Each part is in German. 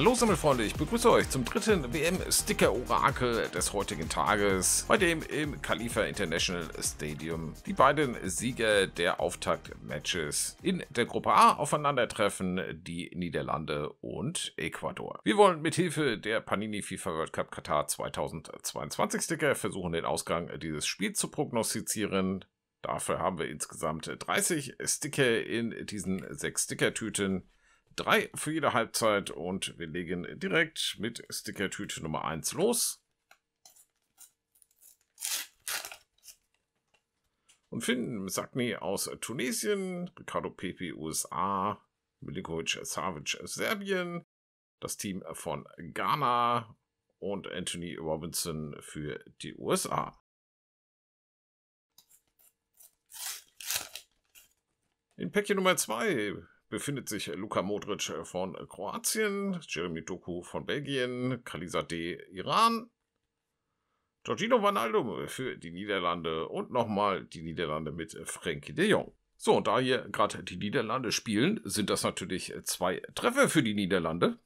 Hallo Sammelfreunde, ich begrüße euch zum dritten WM-Sticker-Orakel des heutigen Tages, bei dem im Khalifa International Stadium die beiden Sieger der Auftakt-Matches in der Gruppe A aufeinandertreffen, die Niederlande und Ecuador. Wir wollen mit Hilfe der Panini FIFA World Cup Katar 2022 Sticker versuchen, den Ausgang dieses Spiels zu prognostizieren. Dafür haben wir insgesamt 30 Sticker in diesen sechs Stickertüten drei für jede Halbzeit und wir legen direkt mit Stickertüte Nummer 1 los. Und finden Sagni aus Tunesien, Ricardo Pepe USA, Milinkovic Savic Serbien, das Team von Ghana und Anthony Robinson für die USA. In Päckchen Nummer 2 befindet sich Luka Modric äh, von Kroatien, Jeremy Doku von Belgien, Kalisa Khalizadeh Iran, Giorgino Vanaldo äh, für die Niederlande und nochmal die Niederlande mit äh, Frankie de Jong. So, und da hier gerade die Niederlande spielen, sind das natürlich zwei Treffer für die Niederlande.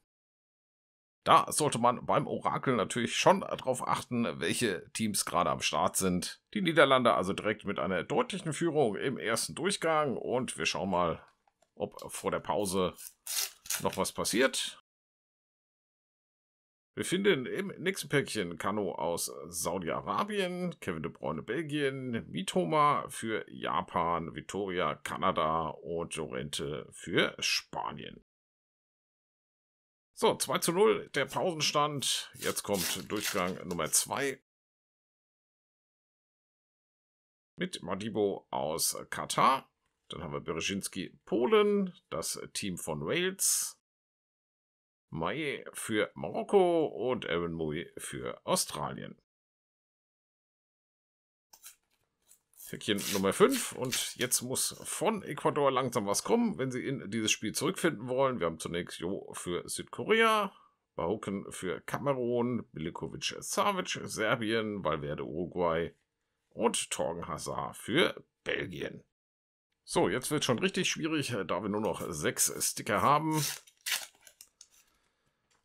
Da sollte man beim Orakel natürlich schon darauf achten, welche Teams gerade am Start sind. Die Niederlande also direkt mit einer deutlichen Führung im ersten Durchgang und wir schauen mal, ob vor der Pause noch was passiert. Wir finden im nächsten Päckchen Kano aus Saudi-Arabien, Kevin de Bruyne Belgien, Mitoma für Japan, Vitoria Kanada und Jorente für Spanien. So, 2 zu 0 der Pausenstand. Jetzt kommt Durchgang Nummer 2 mit Madibo aus Katar. Dann haben wir Berezinski Polen, das Team von Wales, Maye für Marokko und Aaron Mui für Australien. Päckchen Nummer 5 und jetzt muss von Ecuador langsam was kommen, wenn sie in dieses Spiel zurückfinden wollen. Wir haben zunächst Jo für Südkorea, Bauken für Kamerun, Milikovic Savic Serbien, Valverde Uruguay und Torgen Hazard für Belgien. So, jetzt wird es schon richtig schwierig, äh, da wir nur noch sechs Sticker haben.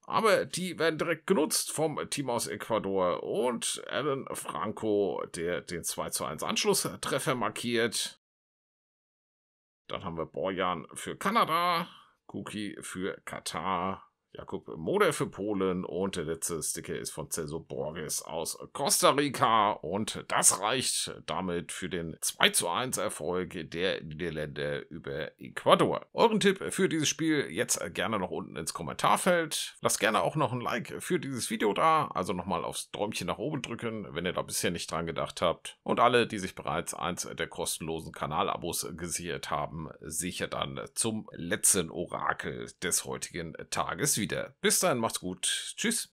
Aber die werden direkt genutzt vom Team aus Ecuador und Alan Franco, der den 2 zu 1 Anschlusstreffer markiert. Dann haben wir Borjan für Kanada, Cookie für Katar Jakob Moder für Polen und der letzte Sticker ist von Celso Borges aus Costa Rica und das reicht damit für den 2 zu 1 Erfolg der Niederländer über Ecuador. Euren Tipp für dieses Spiel jetzt gerne noch unten ins Kommentarfeld. Lasst gerne auch noch ein Like für dieses Video da, also nochmal aufs Däumchen nach oben drücken, wenn ihr da bisher nicht dran gedacht habt. Und alle, die sich bereits eins der kostenlosen Kanalabos gesichert haben, sicher dann zum letzten Orakel des heutigen Tages wieder. Bis dann, macht's gut. Tschüss.